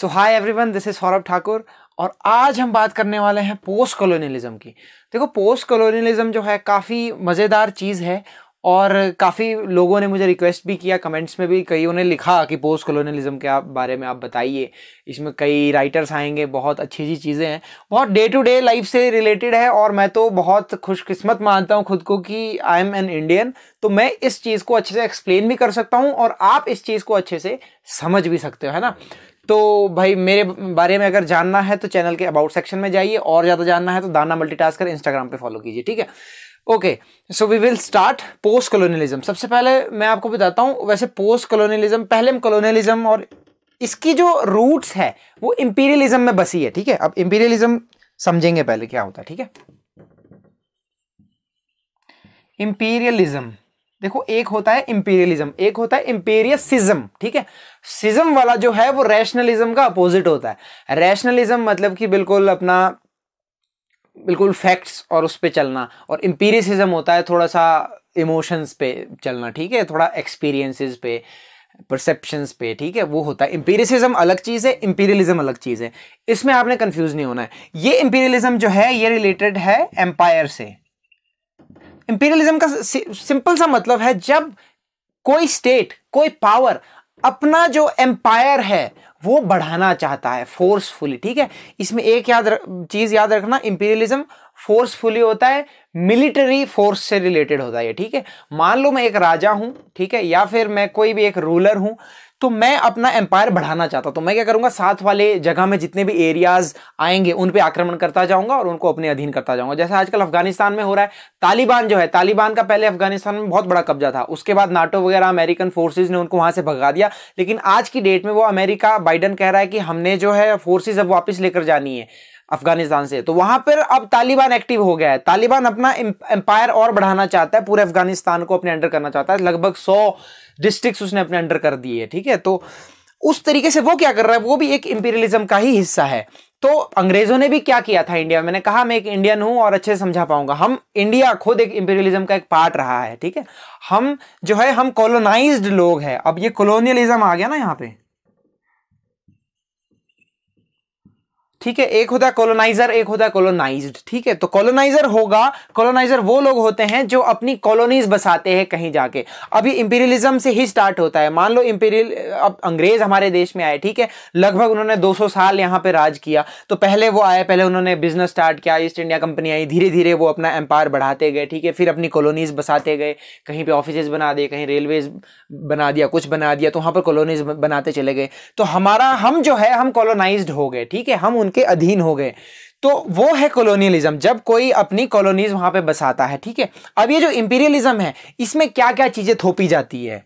so hi everyone this is Saurabh Thakur और आज हम बात करने वाले हैं पोस्ट कॉलोनियलिज्म की देखो पोस्ट कॉलोनियलिज्म जो है काफ़ी मज़ेदार चीज़ है और काफ़ी लोगों ने मुझे रिक्वेस्ट भी किया कमेंट्स में भी कईयों ने लिखा कि पोस्ट कॉलोनियलिज्म के आप बारे में आप बताइए इसमें कई राइटर्स आएंगे बहुत अच्छी अच्छी चीज़ें हैं बहुत डे टू डे लाइफ से रिलेटेड है और मैं तो बहुत खुशकिस्मत मानता हूँ खुद को कि आई एम एन इंडियन तो मैं इस चीज़ को अच्छे से एक्सप्लेन भी कर सकता हूँ और आप इस चीज़ को अच्छे से समझ भी सकते हो है ना तो भाई मेरे बारे में अगर जानना है तो चैनल के अबाउट सेक्शन में जाइए और ज़्यादा जानना है तो दाना मल्टीटास्कर इंस्टाग्राम पे फॉलो कीजिए ठीक है okay so we will start post colonialism सबसे पहले मैं आपको बताता हूँ वैसे पोस्ट कॉलोनियलिज्म पहले हम कॉलोनियलिज्म और इसकी जो रूट्स है वो इंपीरियलिज्म में बसी है ठीक है अब इंपीरियलिज्म समझेंगे पहले क्या होता है ठीक है इंपीरियलिज्म देखो एक होता है इंपीरियलिज्म एक होता है इंपेरियसिज्म ठीक है सिज्म वाला जो है वो रैशनलिज्म का अपोजिट होता है रैशनलिज्म मतलब कि बिल्कुल अपना बिल्कुल फैक्ट्स और उस पर चलना और इम्पीरियसिज्म होता है थोड़ा सा इमोशंस पे चलना ठीक है थोड़ा एक्सपीरियंसेस पे परसेप्शंस पे ठीक है वो होता है इंपीरियसिज्म अलग चीज़ है इंपीरियलिज्म अलग चीज़ है इसमें आपने कंफ्यूज नहीं होना है ये इंपीरियलिज्म जो है ये रिलेटेड है एम्पायर से इंपीरियलिज्म का सिंपल सा मतलब है जब कोई स्टेट कोई पावर अपना जो एम्पायर है वो बढ़ाना चाहता है फोर्सफुली ठीक है इसमें एक याद चीज याद रखना इंपीरियलिज्म फोर्सफुली होता है मिलिट्री फोर्स से रिलेटेड होता है ठीक है मान लो मैं एक राजा हूं ठीक है या फिर मैं कोई भी एक रूलर हूं तो मैं अपना एम्पायर बढ़ाना चाहता तो मैं क्या करूंगा साथ वाले जगह में जितने भी एरियाज आएंगे उन पर आक्रमण करता जाऊंगा और उनको अपने अधीन करता जाऊंगा जैसे आजकल अफगानिस्तान में हो रहा है तालिबान जो है तालिबान का पहले अफगानिस्तान में बहुत बड़ा कब्जा था उसके बाद नाटो वगैरह अमेरिकन फोर्सेज ने उनको वहां से भगा दिया लेकिन आज की डेट में वो अमेरिका बाइडन कह रहा है कि हमने जो है फोर्सेज अब वापस लेकर जानी है अफगानिस्तान से तो वहां पर अब तालिबान एक्टिव हो गया है तालिबान अपना एम्पायर और बढ़ाना चाहता है पूरे अफगानिस्तान को अपने अंडर करना चाहता है लगभग सौ डिस्ट्रिक्ट उसने अपने अंडर कर दिए है ठीक है तो उस तरीके से वो क्या कर रहा है वो भी एक इंपीरियलिज्म का ही हिस्सा है तो अंग्रेजों ने भी क्या किया था इंडिया मैंने कहा मैं एक इंडियन हूं और अच्छे से समझा पाऊंगा हम इंडिया खुद एक इंपीरियलिज्म का एक पार्ट रहा है ठीक है हम जो है हम कॉलोनाइज्ड लोग हैं अब ये कॉलोनियलिज्म आ गया ना यहाँ पे ठीक है एक होता है कॉलोनाइजर एक होता है कॉलोनाइज्ड ठीक है तो कॉलोनाइजर होगा कॉलोनाइजर वो लोग होते हैं जो अपनी कॉलोनीज बसाते हैं कहीं जाके अभी इंपीरियलिज्म से ही स्टार्ट होता है मान लो इंपीरियल अब अंग्रेज हमारे देश में आए ठीक है लगभग उन्होंने 200 साल यहाँ पे राज किया तो पहले वो आए पहले उन्होंने बिजनेस स्टार्ट किया ईस्ट इंडिया कंपनी आई धीरे धीरे वो अपना एम्पायर बढ़ाते गए ठीक है फिर अपनी कॉलोनीज बसाते गए कहीं पर ऑफिस बना दिए कहीं रेलवेज बना दिया कुछ बना दिया तो वहां पर कॉलोनीज बनाते चले गए तो हमारा हम जो है हम कॉलोनाइज हो गए ठीक है हम उनके के अधीन हो गए तो वो है कॉलोनियलिज्म जब कोई अपनी कॉलोनीज वहां पे बसाता है ठीक है अब ये जो इंपीरियलिज्म है इसमें क्या क्या चीजें थोपी जाती है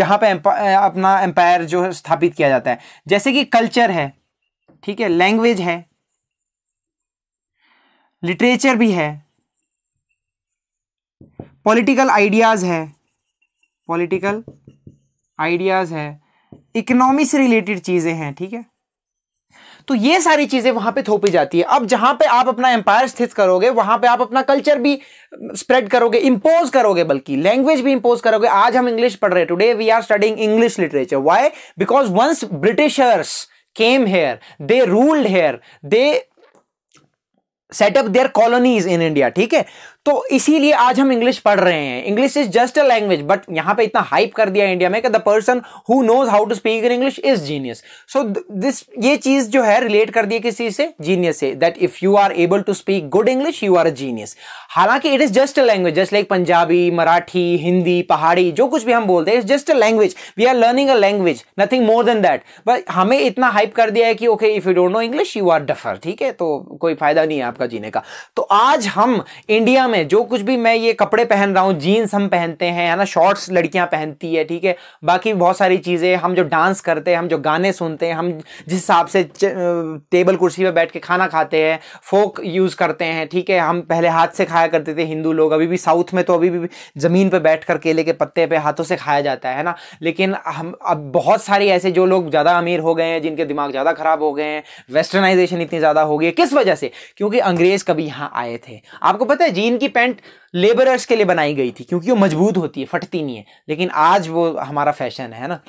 जहां पे अपना एम्पायर जो स्थापित किया जाता है जैसे कि कल्चर है ठीक है लैंग्वेज है लिटरेचर भी है पॉलिटिकल आइडियाज है पॉलिटिकल आइडियाज है इकोनॉमी से रिलेटेड चीज़ें हैं ठीक है तो ये सारी चीजें वहां पे थोपी जाती है अब जहां पे आप अपना एम्पायर स्थित करोगे वहां पे आप अपना कल्चर भी स्प्रेड करोगे इंपोज करोगे बल्कि लैंग्वेज भी इंपोज करोगे आज हम इंग्लिश पढ़ रहे today we are studying English literature why because once Britishers came here they ruled here they set up there colonies in India ठीक है तो इसीलिए आज हम इंग्लिश पढ़ रहे हैं English is just a language but यहां पे इतना हाइप कर दिया इंडिया में कि the person who knows how to speak in English is genius so this ये चीज जो है रिलेट कर दी किसी से जीनियस से that if you are able to speak good English you are a genius हालांकि it is just a language just like Punjabi Marathi Hindi Pahadi जो कुछ भी हम बोलते हैं is just a language we are learning a language nothing more than that but हमें इतना hype कर दिया है कि okay if you don't know English you are duffer ठीक है तो कोई फायदा नहीं है आपका जीने का तो आज हम इंडिया में में जो कुछ भी मैं ये कपड़े पहन रहा हूँ जीन्स हम पहनते हैं है ना शॉर्ट्स लड़कियाँ पहनती है ठीक है बाकी बहुत सारी चीज़ें हम जो डांस करते हैं हम जो गाने सुनते हैं हम जिस हिसाब से टेबल कुर्सी पर बैठ के खाना खाते हैं फोक यूज़ करते हैं ठीक है हम पहले हाथ से खाया करते थे हिंदू लोग अभी भी साउथ में तो अभी भी ज़मीन पर बैठ कर केले के पत्ते पर हाथों से खाया जाता है ना लेकिन हम अब बहुत सारे ऐसे जो लोग ज़्यादा अमीर हो गए हैं जिनके दिमाग ज़्यादा ख़राब हो गए हैं वेस्टर्नाइजेशन इतनी ज़्यादा हो गई है किस वजह से क्योंकि अंग्रेज़ कभी यहाँ आए थे आपको पता है जीन इनकी पैंट लेबरर्स के लिए बनाई गई थी क्योंकि वो मजबूत होती है फटती नहीं है लेकिन आज वो हमारा फैशन है ना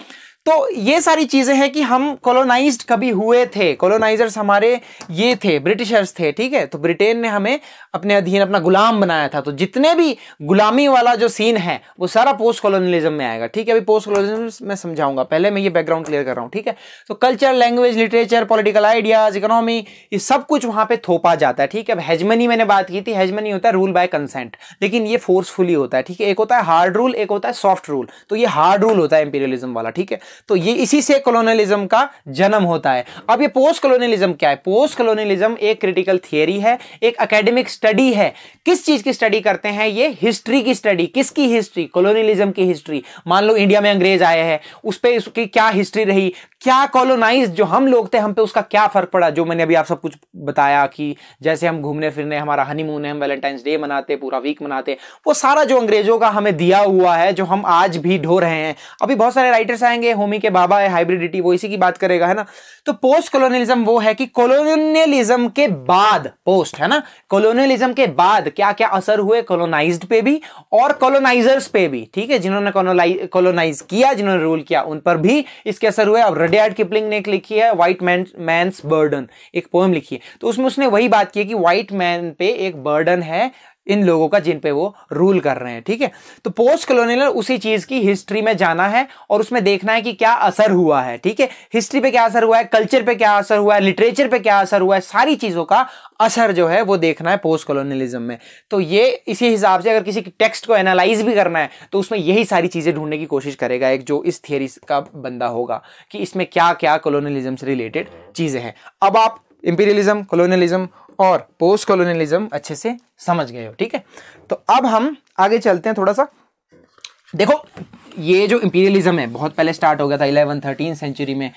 तो ये सारी चीज़ें हैं कि हम कॉलोनाइज कभी हुए थे कॉलोनाइजर्स हमारे ये थे ब्रिटिशर्स थे ठीक है तो ब्रिटेन ने हमें अपने अधीन अपना गुलाम बनाया था तो जितने भी गुलामी वाला जो सीन है वो सारा पोस्ट कॉलोनलिज्म में आएगा ठीक है अभी पोस्ट कॉलोनलिज्म में समझाऊंगा पहले मैं ये बैकग्राउंड क्लियर कर रहा हूँ ठीक है तो culture language literature political ideas economy ये सब कुछ वहां पर थोपा जाता है ठीक है अब हेजमनी मैंने बात की थी हेजमनी होता है रूल बाय कंसेंट लेकिन ये फोर्सफुली होता है ठीक है एक होता है हार्ड रूल एक होता है सॉफ्ट रूल तो ये हार्ड रूल होता है इंपीरियलिज्म वाला ठीक है तो ये इसी से कॉलोनलिज्म का जन्म होता है अब ये पोस्ट कॉलोनलिज्म क्या है पोस्ट कॉलोनलिज्म एक क्रिटिकल थियरी है एक अकेडमिक स्टडी है किस चीज की स्टडी करते हैं ये हिस्ट्री की स्टडी किसकी हिस्ट्री कॉलोनलिज्म की हिस्ट्री मान लो इंडिया में अंग्रेज आए हैं उस पर उसकी क्या हिस्ट्री रही क्या कॉलोनाइज जो हम लोग थे हम पे उसका क्या फर्क पड़ा जो मैंने अभी आप सब कुछ बताया कि जैसे हम घूमने फिरने हमारा हनीमून है हम वैलेंटाइंस डे मनाते पूरा वीक मनाते वो सारा जो अंग्रेजों का हमें दिया हुआ है जो हम आज भी ढो रहे हैं अभी बहुत सारे राइटर्स आएंगे होम भूमि के बाबा है हाइब्रिडिटी वो इसी की बात करेगा है ना तो पोस्ट कॉलोनियलिज्म वो है कि कॉलोनियलिज्म के बाद पोस्ट है ना कॉलोनियलिज्म के बाद क्या क्या असर हुए कॉलोनाइज पे भी और कॉलोनाइजर्स पे भी ठीक है जिन्होंने कॉलोनाइज किया जिन्होंने रूल किया उन पर भी इसके असर हुए अब रडियार्ड किपलिंग ने एक लिखी है व्हाइट मैन मैंस बर्डन एक पोएम लिखी है तो उसमें उसने वही बात की कि व्हाइट मैन पे एक बर्डन है इन लोगों का जिन पे वो रूल कर रहे हैं ठीक है तो पोस्ट कॉलोनियल उसी चीज की हिस्ट्री में जाना है और उसमें देखना है कि क्या असर हुआ है ठीक है हिस्ट्री पे क्या असर हुआ है कल्चर पे क्या असर हुआ है लिटरेचर पे क्या असर हुआ है सारी चीजों का असर जो है वो देखना है पोस्ट कॉलोनियलिज्म में तो ये इसी हिसाब से अगर किसी टेक्स्ट को एनालाइज भी करना है तो उसमें यही सारी चीजें ढूंढने की कोशिश करेगा एक जो इस थियरी का बंदा होगा कि इसमें क्या क्या कॉलोनियलिज्म से रिलेटेड चीजें हैं अब आप इंपीरियलिज्म कॉलोनियलिज्म और पोस्ट कॉलोनियलिज्म अच्छे से समझ गए हो ठीक है तो अब हम आगे चलते हैं थोड़ा सा देखो ये जो इंपीरियलिज्म है बहुत पहले स्टार्ट हो गया था इलेवन थर्टीन सेंचुरी में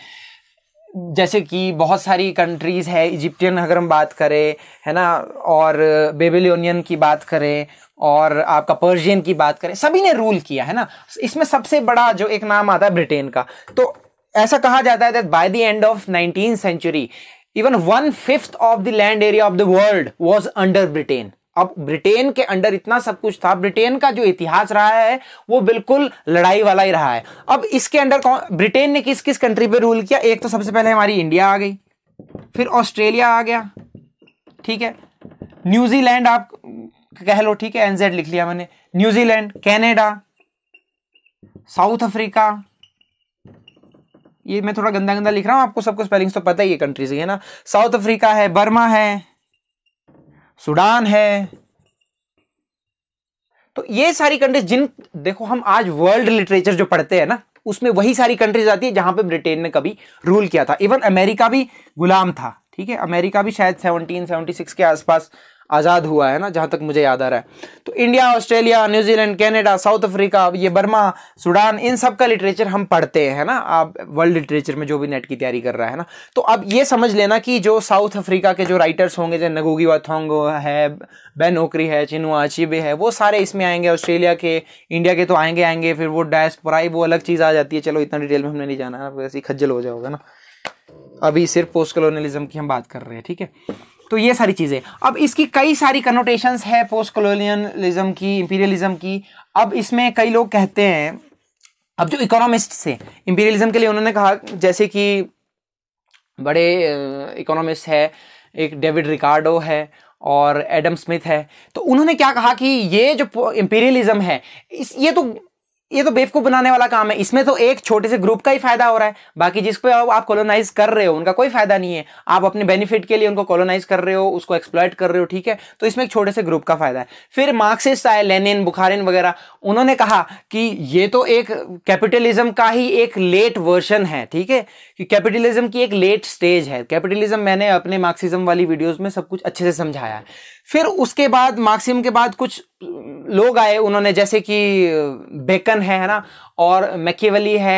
जैसे कि बहुत सारी कंट्रीज़ है इजिप्टियन अगर हम बात करें है ना और बेबीलोनियन की बात करें और आपका पर्शियन की बात करें सभी ने रूल किया है ना इसमें सबसे बड़ा जो एक नाम आता है ब्रिटेन का तो ऐसा कहा जाता है that by the end of nineteen century even one fifth of the land area of the world was under Britain अब ब्रिटेन के अंडर इतना सब कुछ था ब्रिटेन का जो इतिहास रहा है वो बिल्कुल लड़ाई वाला ही रहा है अब इसके अंडर कौन ब्रिटेन ने किस किस कंट्री पे रूल किया एक तो सबसे पहले हमारी इंडिया आ गई फिर ऑस्ट्रेलिया आ गया ठीक है न्यूजीलैंड आप कह लो ठीक है एनजेड लिख लिया मैंने न्यूजीलैंड कैनेडा साउथ अफ्रीका ये मैं थोड़ा गंदा गंदा लिख रहा हूँ आपको सबको स्पेलिंग्स तो पता ही है कंट्रीज है ना साउथ अफ्रीका है बर्मा है सूडान है तो ये सारी कंट्रीज जिन देखो हम आज वर्ल्ड लिटरेचर जो पढ़ते हैं ना उसमें वही सारी कंट्रीज आती है जहां पे ब्रिटेन ने कभी रूल किया था इवन अमेरिका भी गुलाम था ठीक है अमेरिका भी शायद 1776 के आसपास आज़ाद हुआ है ना जहाँ तक मुझे याद आ रहा है तो India Australia New Zealand Canada south Africa ये बर्मा सूडान इन सब का लिटरेचर हम पढ़ते हैं ना आप वर्ल्ड लिटरेचर में जो भी नेट की तैयारी कर रहा है ना तो अब ये समझ लेना कि जो साउथ अफ्रीका के जो राइटर्स होंगे जैसे नगोगी वाथोंगो है बेन ओकरी है चिनुआ चिबे है वो सारे इसमें आएंगे ऑस्ट्रेलिया के इंडिया के तो आएंगे आएंगे फिर वो डायस्पोराई वो अलग चीज़ आ जाती है चलो इतना डिटेल में हमने नहीं जाना है वैसे ही खज्जल हो जाओगे ना अभी सिर्फ पोस्ट कॉलोनियलिज्म की हम बात कर रहे हैं ठीक है तो ये सारी चीज़ें अब इसकी कई सारी कनोटेशन है पोस्ट कॉलोनियलिज्म की इंपीरियलिज्म की अब इसमें कई लोग कहते हैं अब जो इकोनॉमिस्ट थे इंपीरियलिज्म के लिए उन्होंने कहा जैसे कि बड़े इकोनॉमिस्ट है एक डेविड रिकार्डो है और एडम स्मिथ है तो उन्होंने क्या कहा कि ये जो इंपीरियलिज्म है इस ये तो ये तो बेवकूफ बनाने वाला काम है इसमें तो एक छोटे से ग्रुप का ही फायदा हो रहा है बाकी जिसपे आप कॉलोनाइज कर रहे हो उनका कोई फायदा नहीं है आप अपने बेनिफिट के लिए उनको कॉलोनाइज कर रहे हो उसको एक्सप्लॉयट कर रहे हो ठीक है तो इसमें एक छोटे से ग्रुप का फायदा है फिर मार्क्सिस्ट आए लेनिन बुखारिन वगैरह उन्होंने कहा कि ये तो एक कैपिटलिज्म का ही एक लेट वर्जन है ठीक है कि कैपिटलिज्म की एक लेट स्टेज है कैपिटलिज्म मैंने अपने मार्क्सिज्म वाली वीडियोज में सब कुछ अच्छे से समझाया है फिर उसके बाद मार्क्सिम के बाद कुछ लोग आए उन्होंने जैसे कि बेकन है है ना और मैकेवली है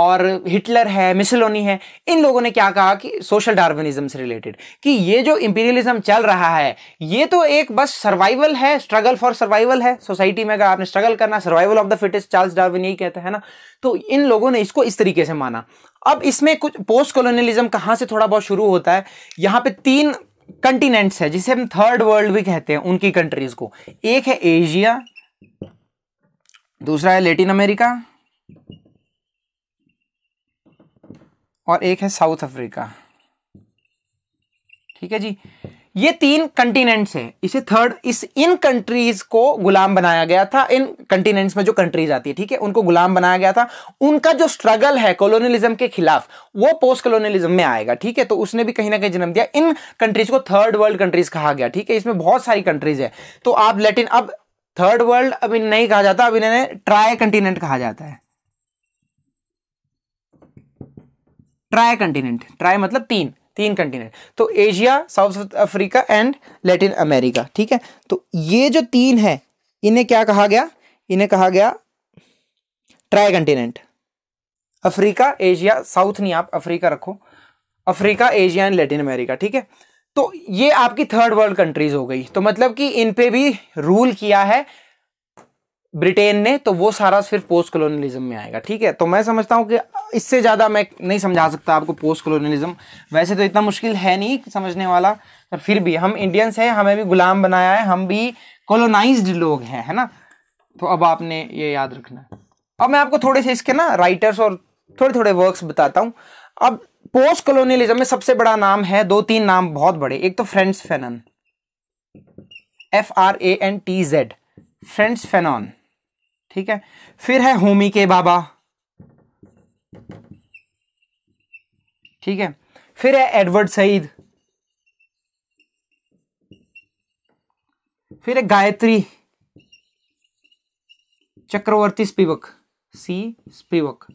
और हिटलर है मिसलोनी है इन लोगों ने क्या कहा कि सोशल डार्विनिज्म से रिलेटेड कि ये जो इंपीरियलिज्म चल रहा है ये तो एक बस सर्वाइवल है स्ट्रगल फॉर सर्वाइवल है सोसाइटी में अगर आपने स्ट्रगल करना survival of the fittest Charles Darwin यही कहते हैं ना तो इन लोगों ने इसको इस तरीके से माना अब इसमें कुछ पोस्ट कॉलोनियलिज्म कहाँ से थोड़ा बहुत शुरू होता है यहाँ पे तीन कंटिनेंट्स है जिसे हम थर्ड वर्ल्ड भी कहते हैं उनकी कंट्रीज को एक है एशिया दूसरा है लेटिन अमेरिका और एक है साउथ अफ्रीका ठीक है जी ये तीन कंटिनेंट्स हैं इसे थर्ड इस इन कंट्रीज को गुलाम बनाया गया था इन कंटिनेंट्स में जो कंट्रीज आती है ठीक है उनको गुलाम बनाया गया था उनका जो स्ट्रगल है कॉलोनियलिज्म के खिलाफ वो पोस्ट कॉलोनियलिज्म में आएगा ठीक है तो उसने भी कहीं ना कहीं जन्म दिया इन कंट्रीज को थर्ड वर्ल्ड कंट्रीज कहा गया ठीक है इसमें बहुत सारी कंट्रीज है तो आप लेटिन अब थर्ड वर्ल्ड अब इन नहीं कहा जाता अब इन्हें ट्राई कंटिनेंट कहा जाता है ट्राई कंटिनेंट ट्राई मतलब तीन तीन कंटिनेंट तो Asia south Africa and Latin America ठीक है तो ये जो तीन है इन्हें क्या कहा गया इन्हें कहा गया tri continent Africa Asia south नहीं आप अफ्रीका रखो Africa Asia and Latin America ठीक है तो ये आपकी थर्ड वर्ल्ड कंट्रीज हो गई तो मतलब कि इन पे भी रूल किया है ब्रिटेन ने तो वो सारा सिर्फ पोस्ट कॉलोनियलिज्म में आएगा ठीक है तो मैं समझता हूँ कि इससे ज़्यादा मैं नहीं समझा सकता आपको पोस्ट कॉलोनियलिज्म वैसे तो इतना मुश्किल है नहीं समझने वाला पर फिर भी हम इंडियंस हैं हमें भी गुलाम बनाया है हम भी कॉलोनाइज लोग हैं है ना तो अब आपने ये याद रखना अब मैं आपको थोड़े से इसके ना राइटर्स और थोड़े थोड़े वर्क्स बताता हूँ अब पोस्ट कॉलोनियलिज्म में सबसे बड़ा नाम है दो तीन नाम बहुत बड़े एक तो Frantz Fanon F R A N T Z Frantz Fanon ठीक है फिर है होमी के बाबा ठीक है फिर है एडवर्ड सईद फिर है Gayatri Chakravorty Spivak C Spivak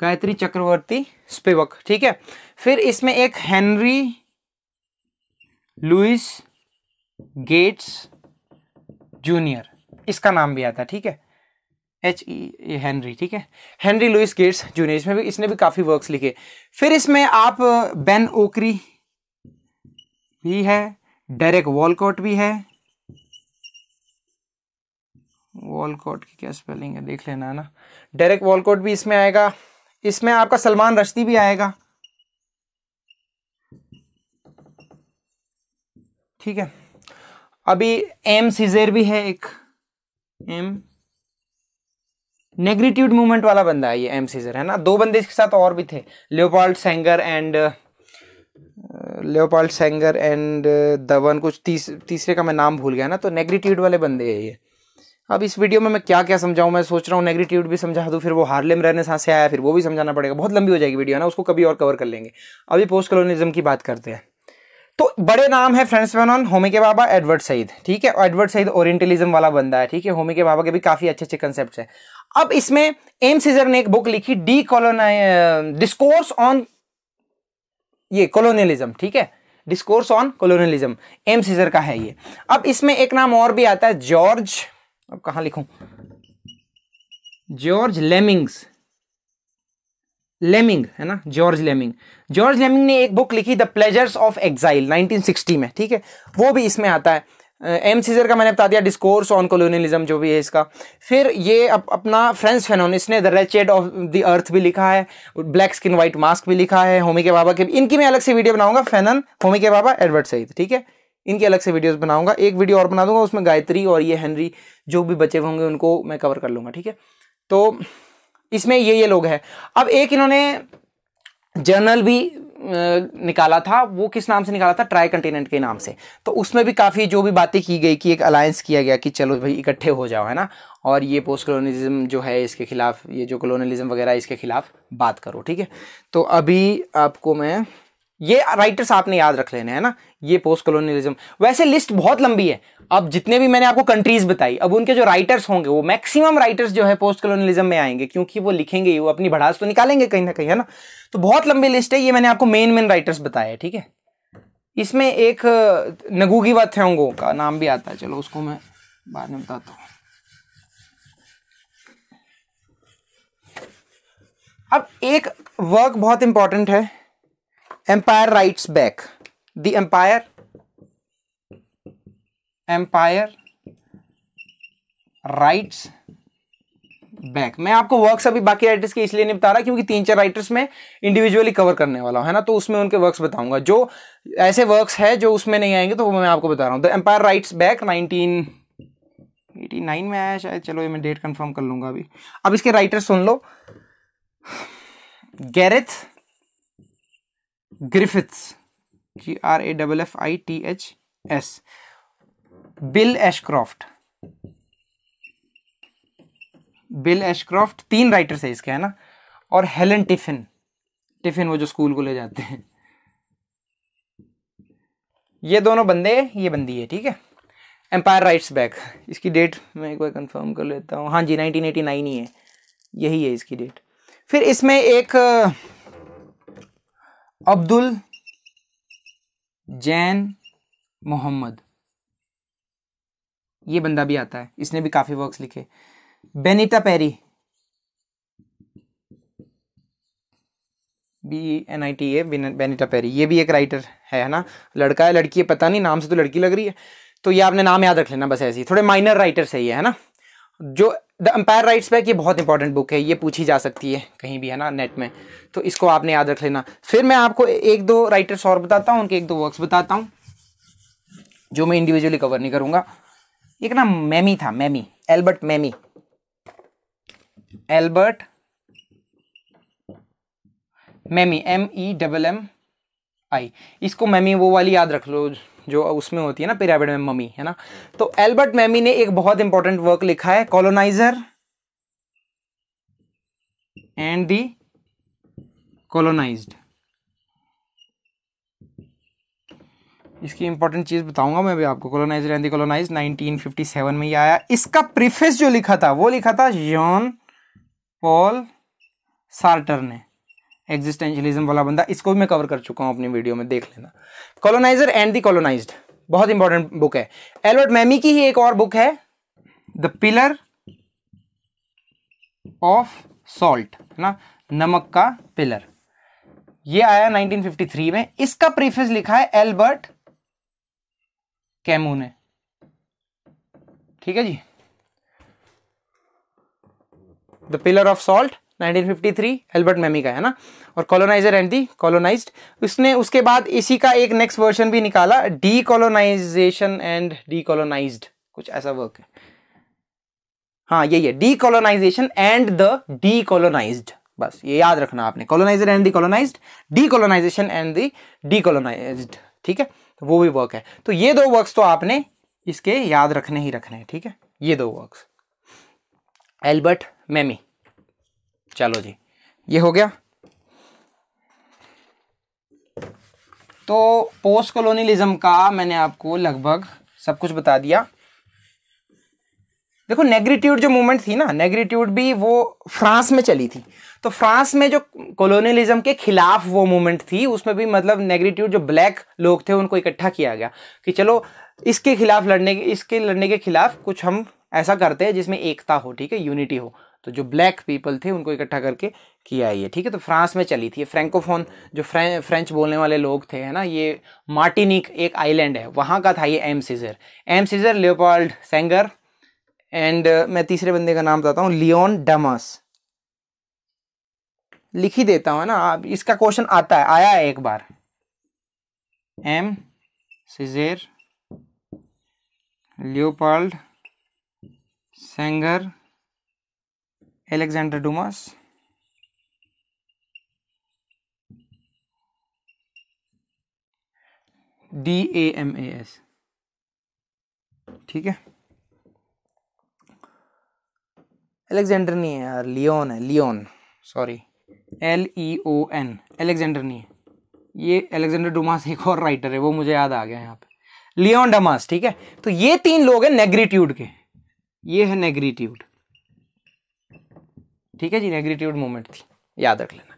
Gayatri Chakravorty Spivak ठीक है फिर इसमें एक हेनरी लुइस गेट्स जूनियर इसका नाम भी आता है ठीक है एच ई हेनरी ठीक है हेनरी लुइस गेट्स जूनियर इसमें भी इसने भी काफ़ी वर्क्स लिखे फिर इसमें आप बेन uh, ओकरी भी है डेरेक वॉलकॉट भी है वॉलकॉट की क्या स्पेलिंग है देख लेना है ना डेरेक वॉलकॉट भी इसमें आएगा इसमें आपका सलमान रश्ती भी आएगा ठीक है अभी एम सीजेर भी है एक एम नेगेटिव मूवमेंट वाला बंदा है ये एम सीजर है ना दो बंदे इसके साथ और भी थे Leopold Senghor and Leopold Senghor and दवन कुछ तीस, तीसरे का मैं नाम भूल गया ना तो नेगेटिव वाले बंदे है ये अब इस वीडियो में मैं क्या क्या समझाऊं मैं सोच रहा हूँ नेगेटिव भी समझा दूँ फिर वो हार्लेम रहने से आया फिर वो भी समझाना पड़ेगा बहुत लंबी हो जाएगी वीडियो है ना उसको कभी और कवर कर लेंगे अभी पोस्ट कॉलोनिज्म की बात करते हैं तो बड़े नाम है फ्रेंड्स में ऑन होमी के बाबा एडवर्ड सईद ठीक है एडवर्ड सईद ओरिएंटलिज्म वाला बंदा है ठीक है होमी के बाबा के भी काफ़ी अच्छे अच्छे कंसेप्ट है अब इसमें एम सीजर ने एक बुक लिखी डी कॉलोनाइ डिस्कोर्स ऑन ये कॉलोनियलिज्म ठीक है discourse on colonialism Aimé Césaire का है ये अब इसमें एक नाम और भी आता है जॉर्ज अब कहा लिखू जॉर्ज लेमिंग्स लेमिंग है ना जॉर्ज लेमिंग जॉर्ज लेमिंग ने एक बुक लिखी द प्लेजर्स ऑफ एग्जाइल 1960 में ठीक है वो भी इसमें आता है एम सीजर का मैंने बता दिया डिस्कोर्स ऑन कॉलोनियलिज्म जो भी है इसका फिर ये अप, अपना फ्रेंस फेनोन इसने the wretched of the earth भी लिखा है ब्लैक स्किन व्हाइट मास्क भी लिखा है होमी के बाबा के इनकी मैं अलग से वीडियो बनाऊंगा फेनन होमी के बाबा एडवर्ड सईद ठीक है इनकी अलग से वीडियोस बनाऊंगा एक वीडियो और बना दूंगा उसमें गायत्री और ये हेनरी जो भी बचे हुए होंगे उनको मैं कवर कर लूंगा ठीक है तो इसमें ये ये लोग हैं अब एक इन्होंने जर्नल भी निकाला था वो किस नाम से निकाला था ट्राई कंटिनेंट के नाम से तो उसमें भी काफ़ी जो भी बातें की गई कि एक अलायंस किया गया कि चलो भाई इकट्ठे हो जाओ है ना और ये पोस्ट कॉलोनिज्म जो है इसके खिलाफ ये जो कलोनलिज्म वगैरह इसके खिलाफ बात करो ठीक है तो अभी आपको मैं ये राइटर्स आपने याद रख लेने है ना ये पोस्ट कॉलोनियलिज्म वैसे लिस्ट बहुत लंबी है अब जितने भी मैंने आपको कंट्रीज बताई अब उनके जो राइटर्स होंगे वो मैक्सिमम राइटर्स जो है पोस्ट कॉलोनियलिज्म में आएंगे क्योंकि वो लिखेंगे ही वो अपनी भड़ास तो निकालेंगे कहीं ना कहीं है ना तो बहुत लंबी लिस्ट है ये मैंने आपको मेन मेन राइटर्स बताया है ठीक है इसमें एक नगूगी वाथ्योंगो का नाम भी आता है चलो उसको मैं बाद में बताता हूँ अब एक वर्क बहुत इंपॉर्टेंट है empire writes back the empire empire write back मैं आपको वर्क्स अभी बाकी राइटर्स के इसलिए नहीं बता रहा क्योंकि तीन चार राइटर्स में इंडिविजुअली कवर करने वाला हूं है ना तो उसमें उनके वर्क्स बताऊंगा जो ऐसे वर्क्स है जो उसमें नहीं आएंगे तो वो मैं आपको बता रहा हूं the empire writes back nineteen eighty nine में आया शायद चलो ये मैं डेट कंफर्म कर लूंगा अभी अब इसके राइटर सुन लो Gareth Griffiths G R A double F I T H S Bill Ashcroft Bill Ashcroft तीन राइटर्स है इसके है ना और हेलन टिफिन टिफिन वो जो स्कूल को ले जाते हैं ये दोनों बंदे ये बंदी है ठीक है एम्पायर राइट्स बैक इसकी डेट मैं एक बार कंफर्म कर लेता हूँ हाँ जी 1989 ही है यही है इसकी डेट फिर इसमें एक अब्दुल जैन मोहम्मद ये बंदा भी आता है इसने भी काफी वर्क्स लिखे Benita Parry B N I T A Benita Parry ये भी एक राइटर है ना लड़का है लड़की है पता नहीं नाम से तो लड़की लग रही है तो ये आपने नाम याद रख लेना बस ऐसे ही थोड़े माइनर राइटर्स है ये है ना जो द अम्पायर राइट्स बैक ये बहुत इंपॉर्टेंट बुक है ये पूछी जा सकती है कहीं भी है ना नेट में तो इसको आपने याद रख लेना फिर मैं आपको एक दो राइटर्स और बताता हूँ उनके एक दो वर्क्स बताता हूँ जो मैं इंडिविजुअली कवर नहीं करूँगा एक ना मैमी था Memmi Albert Memmi Albert Memmi M E double M I इसको मैमी वो वाली याद रख लो जो उसमें होती है ना पिरामिड में मम्मी है ना तो एल्बर्ट मैमी ने एक बहुत इंपॉर्टेंट वर्क लिखा है कॉलोनाइजर एंड दी कॉलोनाइज्ड इसकी इंपॉर्टेंट चीज़ बताऊंगा मैं भी आपको कॉलोनाइजर एंड दी कॉलोनाइज 1957 में ही आया इसका प्रीफेस जो लिखा था वो लिखा था जॉन पॉल सार्टर ने एग्जिस्टेंशलिज्म वाला बंदा इसको भी मैं कवर कर चुका हूँ अपनी वीडियो में देख लेना कॉलोनाइजर एंड दी कॉलोनाइज बहुत इंपॉर्टेंट बुक है एल्बर्ट मैमी की ही एक और बुक है द पिलर ऑफ सॉल्ट है ना नमक का पिलर ये आया 1953 में इसका प्रीफेस लिखा है एल्बर्ट कैमू ने ठीक है जी the pillar of salt 1953 Albert Memmi का है ना और कॉलोनाइजर एंड दी कॉलोनाइज्ड उसने उसके बाद इसी का एक नेक्स्ट वर्जन भी निकाला decolonisation and decolonised कुछ ऐसा वर्क है हाँ यही है decolonisation and the decolonised बस ये याद रखना आपने coloniser and the colonised decolonisation and the decolonised ठीक है तो वो भी वर्क है तो ये दो वर्क तो आपने इसके याद रखने ही रखने हैं ठीक है ये दो वर्क एल्बर्ट मेमी चलो जी ये हो गया तो पोस्ट कॉलोनियलिज्म का मैंने आपको लगभग सब कुछ बता दिया देखो नेग्रीट्यूड जो मूवमेंट थी ना नेग्रीट्यूड भी वो फ्रांस में चली थी तो फ्रांस में जो कॉलोनियलिज्म के खिलाफ वो मूवमेंट थी उसमें भी मतलब नेग्रीट्यूड जो ब्लैक लोग थे उनको इकट्ठा किया गया कि चलो इसके खिलाफ लड़ने के इसके लड़ने के खिलाफ कुछ हम ऐसा करते हैं जिसमें एकता हो ठीक है यूनिटी हो तो जो ब्लैक पीपल थे उनको इकट्ठा करके किया ये ठीक है तो फ्रांस में चली थी फ्रेंकोफोन जो फ्रेंच बोलने वाले लोग थे है ना ये मार्टिनिक एक आइलैंड है वहाँ का था ये Aimé Césaire Aimé Césaire Leopold Senghor and मैं तीसरे बंदे का नाम बताता हूँ लियोन डमस लिख ही देता हूँ ना आप इसका क्वेश्चन आता है आया है एक बार Aimé Césaire Leopold Senghor Alexander Damas D A M A S ठीक है एलेक्जेंडर नहीं है यार लियोन है Leon sorry L E O N Alexander नहीं है ये एलेक्जेंडर डुमास एक और राइटर है वो मुझे याद आ गया यहाँ पे लियोन डमास ठीक है तो ये तीन लोग हैं नेग्रीट्यूड के ये है नेग्रीट्यूड ठीक है जी नेग्रीट्यूड मूवमेंट थी याद रख लेना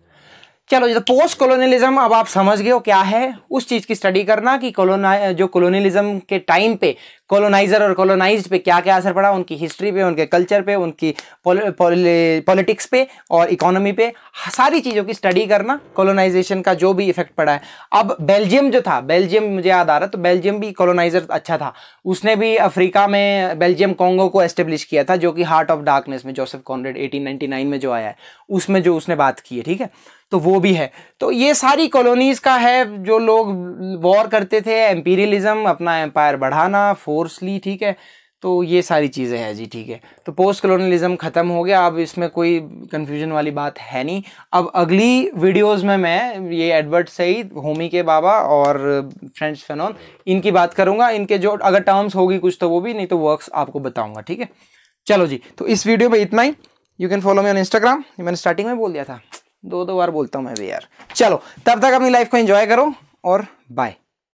चलो जो पोस्ट कॉलोनियलिज्म अब आप समझ गए हो क्या है उस चीज़ की स्टडी करना कि कॉलोना जो कॉलोनियलिज्म के टाइम पे कॉलोनाइजर और कॉलोनाइज पे क्या क्या असर पड़ा उनकी हिस्ट्री पे उनके कल्चर पे उनकी पॉलिटिक्स पे और इकोनॉमी पे सारी चीज़ों की स्टडी करना कॉलोनाइजेशन का जो भी इफेक्ट पड़ा है अब बेल्जियम जो था बेल्जियम मुझे याद आ रहा तो बेल्जियम भी कॉलोनाइजर अच्छा था उसने भी अफ्रीका में बेल्जियम कॉन्गो को एस्टेब्लिश किया था जो कि हार्ट ऑफ डार्कनेस में जोसेफ कॉन्ड्रेड एटीन में जो आया है उसमें जो उसने बात की है ठीक है तो वो भी है तो ये सारी कॉलोनीज़ का है जो लोग वॉर करते थे एम्पीरियलिज्म अपना एम्पायर बढ़ाना फोर्स फोर्स ली ठीक है तो ये सारी चीज़ें हैं जी ठीक है तो पोस्ट कलोनलिज्म ख़त्म हो गया अब इसमें कोई कन्फ्यूजन वाली बात है नहीं अब अगली वीडियोस में मैं ये एडवर्ड सईद होमी के बाबा और फ्रेंड्स फेनोन इनकी बात करूँगा इनके जो अगर टर्म्स होगी कुछ तो वो भी नहीं तो वर्क्स आपको बताऊँगा ठीक है चलो जी तो इस वीडियो में इतना ही you can follow me on Instagram मैंने स्टार्टिंग में बोल दिया था दो दो बार बोलता हूँ मैं भी यार चलो तब तक अपनी लाइफ को इन्जॉय करो और बाय